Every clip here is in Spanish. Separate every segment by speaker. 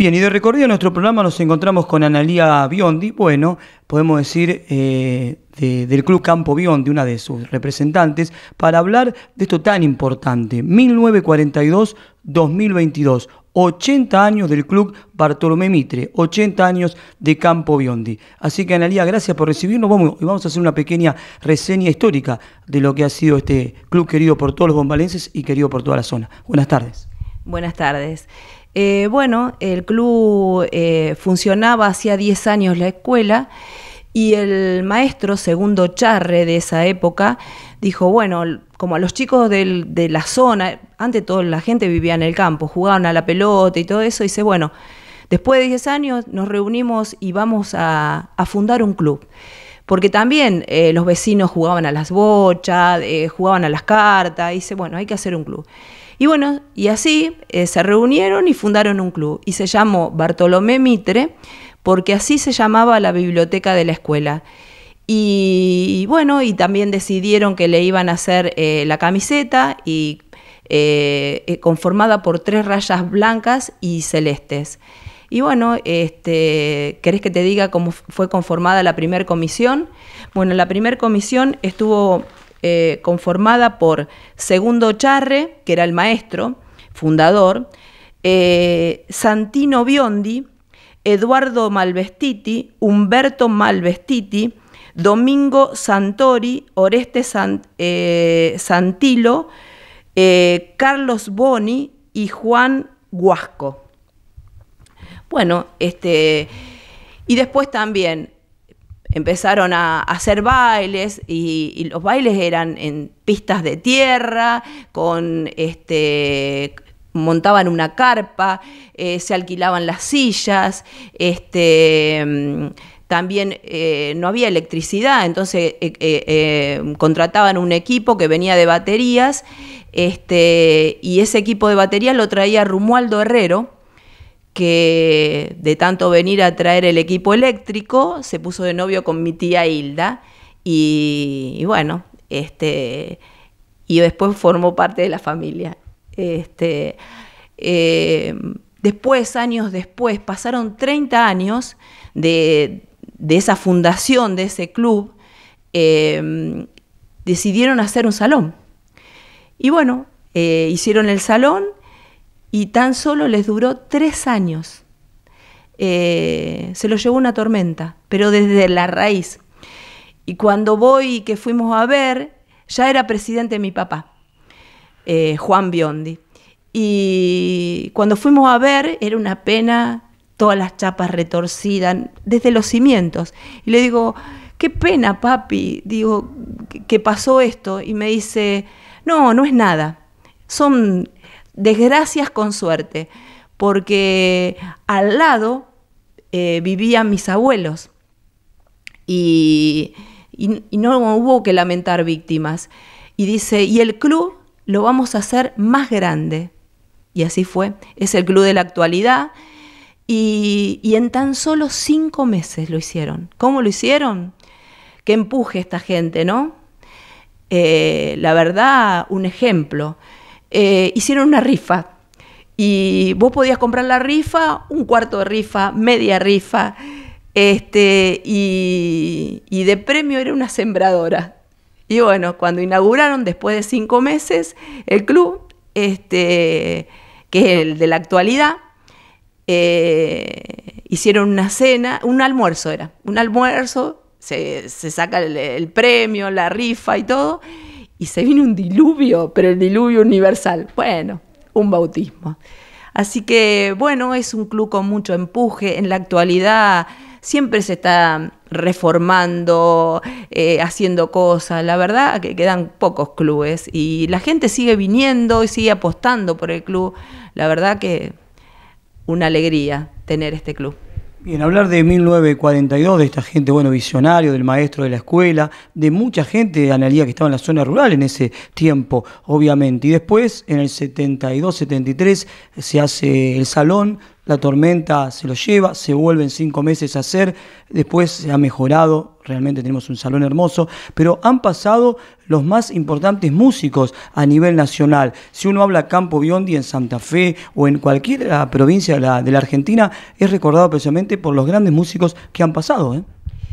Speaker 1: Bien, y de recorrido a nuestro programa nos encontramos con Analía Biondi, bueno, podemos decir eh, del Club Campo Biondi, una de sus representantes, para hablar de esto tan importante, 1942-2022, 80 años del Club Bartolomé Mitre, 80 años de Campo Biondi. Así que Analía, gracias por recibirnos vamos, y vamos a hacer una pequeña reseña histórica de lo que ha sido este club querido por todos los bombalenses y querido por toda la zona. Buenas tardes.
Speaker 2: Buenas tardes. Eh, bueno, el club eh, funcionaba hacía 10 años la escuela y el maestro, segundo charre de esa época, dijo, bueno, como a los chicos de la zona, antes todo la gente vivía en el campo, jugaban a la pelota y todo eso, dice, bueno, después de 10 años nos reunimos y vamos a, fundar un club. Porque también eh, los vecinos jugaban a las bochas, jugaban a las cartas, dice, bueno, hay que hacer un club. Y bueno, y así eh, se reunieron y fundaron un club y se llamó Bartolomé Mitre porque así se llamaba la biblioteca de la escuela. Y, bueno, y también decidieron que le iban a hacer eh, la camiseta y eh, conformada por tres rayas blancas y celestes. Y bueno, este, ¿querés que te diga cómo fue conformada la primera comisión? Bueno, la primera comisión estuvo eh, conformada por Segundo Charre, que era el maestro, fundador, eh, Santino Biondi, Eduardo Malvestiti, Humberto Malvestiti, Domingo Santori, Oreste eh, Santilo, Carlos Boni y Juan Guasco. Bueno, este, y después también empezaron a hacer bailes y, los bailes eran en pistas de tierra, con este montaban una carpa, eh, se alquilaban las sillas, este mm, también eh, no había electricidad, entonces eh, contrataban un equipo que venía de baterías, este, y ese equipo de baterías lo traía Rumualdo Herrero, que de tanto venir a traer el equipo eléctrico, se puso de novio con mi tía Hilda y, bueno, este, y después formó parte de la familia. Este, eh, después, años después, pasaron 30 años de, esa fundación, de ese club, eh, decidieron hacer un salón. Y bueno, eh, hicieron el salón y tan solo les duró tres años. Eh, se los llevó una tormenta, pero desde la raíz. Y cuando voy y que fuimos a ver, ya era presidente mi papá, eh, Juan Biondi. Y cuando fuimos a ver, era una pena, todas las chapas retorcidas, desde los cimientos. Y le digo, qué pena, papi, digo, que pasó esto. Y me dice, no, no es nada. Son desgracias con suerte, porque al lado eh, vivían mis abuelos y, no hubo que lamentar víctimas. Y dice, y el club lo vamos a hacer más grande. Y así fue, es el club de la actualidad. Y, en tan solo cinco meses lo hicieron. ¿Cómo lo hicieron? Que empuje esta gente, ¿no? Eh, la verdad, un ejemplo. Eh, hicieron una rifa. Y vos podías comprar la rifa, un cuarto de rifa, media rifa, este, y, de premio era una sembradora. Y bueno, cuando inauguraron, después de cinco meses, el club, este, que es el de la actualidad, eh, hicieron una cena, un almuerzo era, un almuerzo, se, saca el, el premio, la rifa y todo, y se viene un diluvio, pero el diluvio universal. Bueno, un bautismo. Así que bueno, es un club con mucho empuje. En la actualidad siempre se está reformando, eh, haciendo cosas. La verdad que quedan pocos clubes y la gente sigue viniendo y sigue apostando por el club. La verdad que una alegría tener este club.
Speaker 1: Bien, hablar de 1942, de esta gente, bueno, visionario, del maestro de la escuela, de mucha gente de Analía que estaba en la zona rural en ese tiempo, obviamente. Y después, en el 72, 73, se hace el salón la tormenta se lo lleva, se vuelven cinco meses a hacer, después se ha mejorado, realmente tenemos un salón hermoso, pero han pasado los más importantes músicos a nivel nacional. Si uno habla Campo Biondi en Santa Fe o en cualquier eh, provincia de la, Argentina, es recordado precisamente por los grandes músicos que han pasado. ¿eh?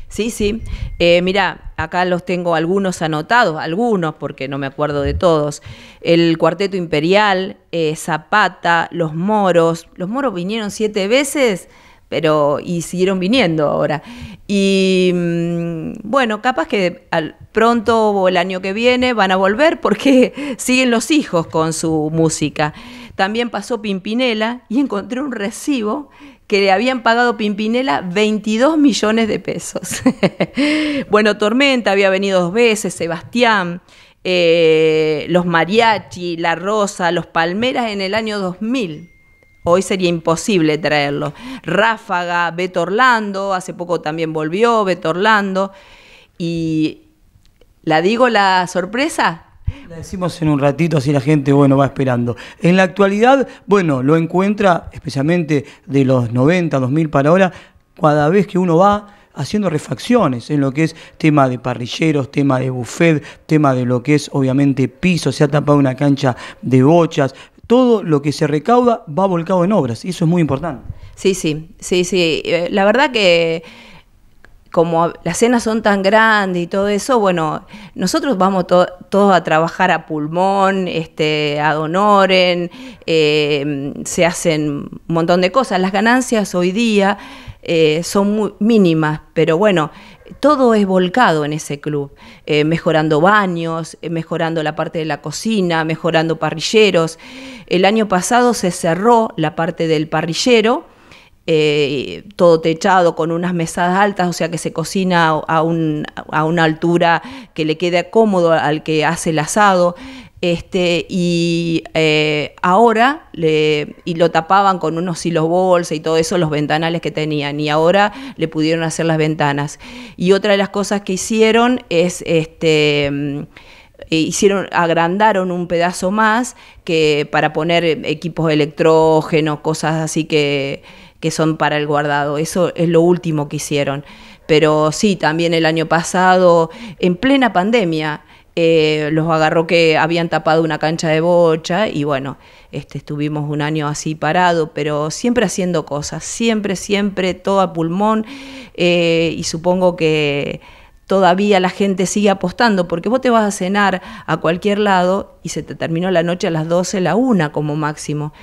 Speaker 2: Sí, sí. Eh, mira, acá los tengo algunos anotados, algunos porque no me acuerdo de todos. El Cuarteto Imperial, eh, Zapata, Los Moros. Los Moros vinieron siete veces, pero y siguieron viniendo ahora. Y mm, bueno, capaz que al, pronto o el año que viene van a volver porque siguen los hijos con su música. También pasó Pimpinela y encontré un recibo que le habían pagado Pimpinela 22 millones de pesos. bueno, Tormenta había venido dos veces, Sebastián, eh, los mariachi, La Rosa, los Palmeras en el año 2000. Hoy sería imposible traerlo. Ráfaga, Beto Orlando, hace poco también volvió Beto Orlando. Y la digo la sorpresa,
Speaker 1: la decimos en un ratito, así la gente, bueno, va esperando. En la actualidad, bueno, lo encuentra, especialmente de los 90, 2000 para ahora, cada vez que uno va haciendo refacciones en lo que es tema de parrilleros, tema de buffet, tema de lo que es obviamente piso, se ha tapado una cancha de bochas, todo lo que se recauda va volcado en obras y eso es muy importante.
Speaker 2: Sí, sí, sí, sí. Eh, la verdad que como las cenas son tan grandes y todo eso, bueno, nosotros vamos todos a trabajar a pulmón, este, a donoren, em, se hacen un montón de cosas. Las ganancias hoy día eh, son muy mínimas, pero bueno, todo es volcado en ese club, eh, mejorando baños, eh, mejorando la parte de la cocina, mejorando parrilleros. El año pasado se cerró la parte del parrillero eh, todo techado, con unas mesadas altas, o sea que se cocina a, una altura que le quede cómodo al que hace el asado. Este, y eh, ahora y lo tapaban con unos hilos bolsa y todo eso, los ventanales que tenían, y ahora le pudieron hacer las ventanas. Y otra de las cosas que hicieron es este mm, eh, hicieron, agrandaron un pedazo más que para poner equipos electrógenos, cosas así que que son para el guardado. Eso es lo último que hicieron. Pero sí, también el año pasado, en plena pandemia, eh, los agarró que habían tapado una cancha de bocha y bueno, este, estuvimos un año así parado, pero siempre haciendo cosas, siempre, siempre, todo a pulmón eh, y supongo que todavía la gente sigue apostando, porque vos te vas a cenar a cualquier lado y se te terminó la noche a las 12, la una como máximo.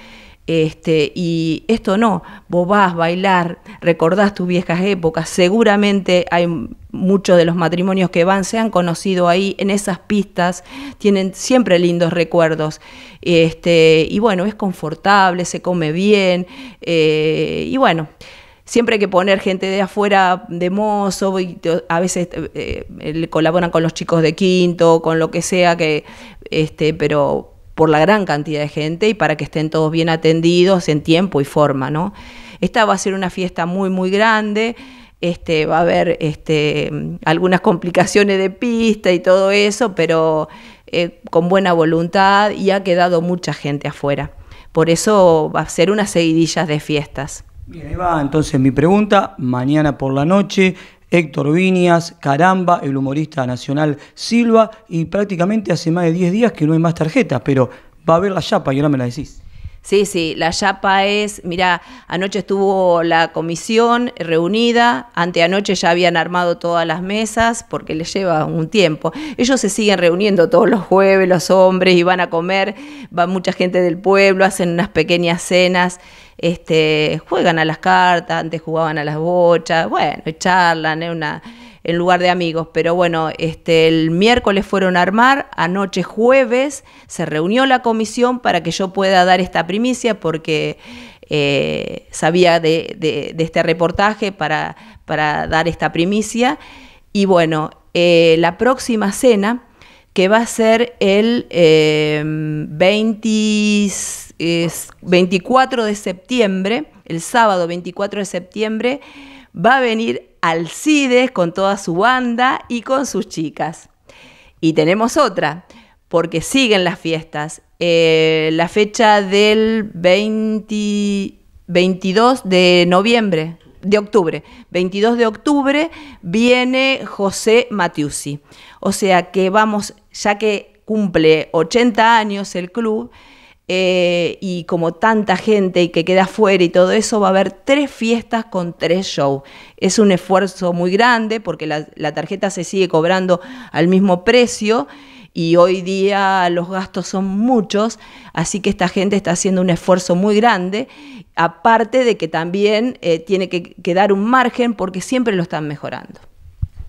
Speaker 2: Este, y esto no, vos vas, a bailar, recordás tus viejas épocas, seguramente hay muchos de los matrimonios que van, se han conocido ahí en esas pistas, tienen siempre lindos recuerdos. Este, y bueno, es confortable, se come bien, eh, y bueno siempre hay que poner gente de afuera de mozo, y a veces eh, colaboran con los chicos de quinto, con lo que sea, que, este, pero por la gran cantidad de gente y para que estén todos bien atendidos en tiempo y forma, ¿no? Esta va a ser una fiesta muy, muy grande. Este, va a haber este, algunas complicaciones de pista y todo eso, pero eh, con buena voluntad y ha quedado mucha gente afuera. Por eso va a ser unas seguidillas de fiestas.
Speaker 1: Bien, ahí va entonces mi pregunta. Mañana por la noche, Héctor Viñas, Caramba, el humorista nacional Silva, y prácticamente hace más de 10 días que no hay más tarjetas, pero va a haber la chapa y ahora me la decís.
Speaker 2: Sí, sí, la chapa es, mira, anoche estuvo la comisión reunida, anteanoche ya habían armado todas las mesas porque les lleva un tiempo. Ellos se siguen reuniendo todos los jueves, los hombres, y van a comer, va mucha gente del pueblo, hacen unas pequeñas cenas este, juegan a las cartas, antes jugaban a las bochas, bueno, charlan en, ¿eh? en lugar de amigos, pero bueno, este, el miércoles fueron a armar, anoche jueves se reunió la comisión para que yo pueda dar esta primicia porque eh, sabía de, este reportaje para, dar esta primicia. Y bueno, eh, la próxima cena, que va a ser el eh, es 24 de septiembre, el sábado 24 de septiembre, va a venir Alcides con toda su banda y con sus chicas. Y tenemos otra, porque siguen las fiestas. Eh, la fecha del 22 de noviembre, de octubre. 22 de octubre viene José Matiusi. O sea que vamos, ya que cumple 80 años el club, eh, y como tanta gente y que queda fuera y todo eso, va a haber tres fiestas con tres shows. Es un esfuerzo muy grande porque la, tarjeta se sigue cobrando al mismo precio y hoy día los gastos son muchos, así que esta gente está haciendo un esfuerzo muy grande, aparte de que también eh, tiene que, quedar un margen porque siempre lo están mejorando.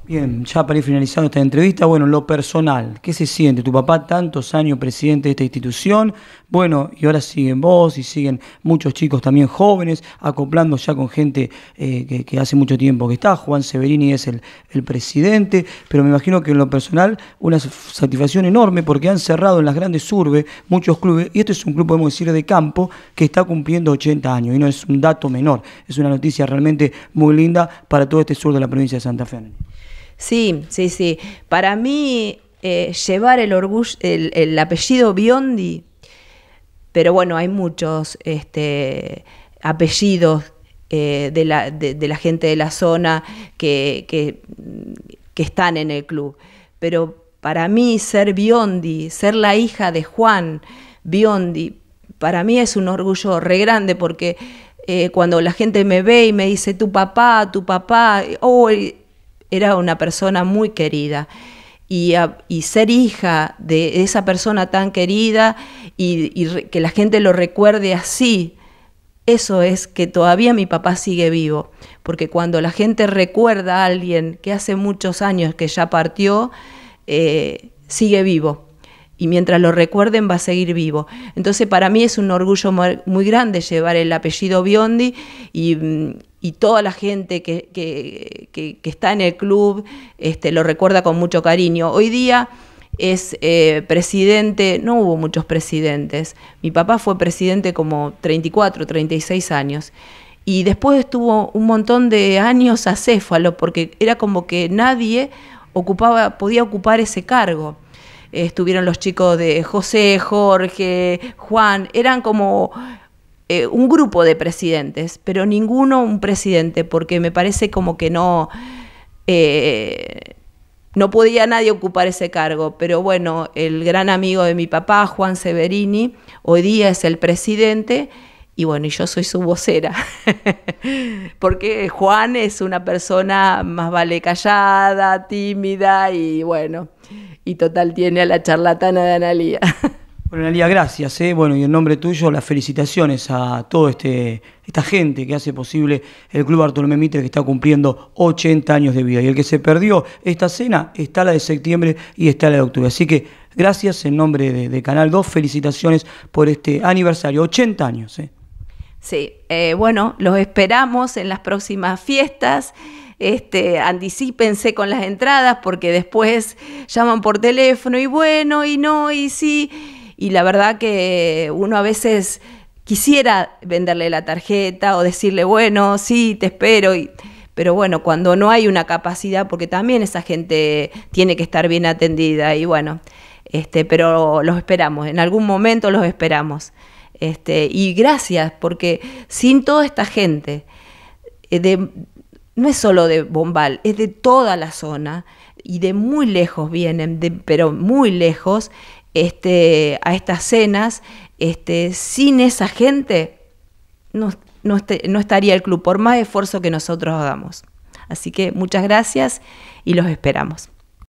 Speaker 1: Bien, ya para ir finalizando esta entrevista, bueno, lo personal, ¿qué se siente? Tu papá tantos años presidente de esta institución, bueno, y ahora siguen vos y siguen muchos chicos también jóvenes, acoplando ya con gente eh, que, hace mucho tiempo que está, Juan Severini es el, presidente, pero me imagino que en lo personal una satisfacción enorme porque han cerrado en las grandes urbes muchos clubes, y este es un club, podemos decir, de campo que está cumpliendo 80 años, y no es un dato menor, es una noticia realmente muy linda para todo este sur de la provincia de Santa Fe.
Speaker 2: Sí, sí, sí. Para mí, eh, llevar el, orgullo, el, apellido Biondi, pero bueno, hay muchos este, apellidos eh, de, la, gente de la zona que, están en el club. Pero para mí, ser Biondi, ser la hija de Juan Biondi, para mí es un orgullo re grande porque eh, cuando la gente me ve y me dice tu papá, tu papá, oh, era una persona muy querida. Y, ser hija de esa persona tan querida y, que la gente lo recuerde así, eso es que todavía mi papá sigue vivo. Porque cuando la gente recuerda a alguien que hace muchos años que ya partió, eh, sigue vivo. Y mientras lo recuerden va a seguir vivo. Entonces para mí es un orgullo muy grande llevar el apellido Biondi y, mm, y toda la gente que, está en el club este, lo recuerda con mucho cariño. Hoy día es eh, presidente, no hubo muchos presidentes, mi papá fue presidente como 34, 36 años, y después estuvo un montón de años acéfalo, porque era como que nadie ocupaba, podía ocupar ese cargo. Eh, estuvieron los chicos de José, Jorge, Juan, eran como eh, un grupo de presidentes, pero ninguno un presidente, porque me parece como que no, eh, no podía nadie ocupar ese cargo. Pero bueno, el gran amigo de mi papá, Juan Severini, hoy día es el presidente. Y bueno, yo soy su vocera, porque Juan es una persona más vale callada, tímida y bueno, y total tiene a la charlatana de Analía.
Speaker 1: Bueno, gracias. ¿eh? Bueno, y en nombre tuyo, las felicitaciones a toda este, esta gente que hace posible el Club Arturo Mitre, que está cumpliendo 80 años de vida. Y el que se perdió esta cena está la de septiembre y está la de octubre. Así que gracias en nombre de, Canal 2, felicitaciones por este aniversario, 80 años. ¿eh?
Speaker 2: Sí, eh, bueno, los esperamos en las próximas fiestas. Este, con las entradas porque después llaman por teléfono y bueno, y no, y sí y la verdad que uno a veces quisiera venderle la tarjeta o decirle, bueno, sí, te espero. Y, pero bueno, cuando no hay una capacidad, porque también esa gente tiene que estar bien atendida y bueno, este, pero los esperamos, en algún momento los esperamos. Este, y gracias, porque sin toda esta gente, eh, de, no es solo de Bombal, es de toda la zona y de muy lejos vienen, pero muy lejos, este, a estas cenas, este, sin esa gente no, este, no estaría el club, por más esfuerzo que nosotros hagamos. Así que muchas gracias y los esperamos.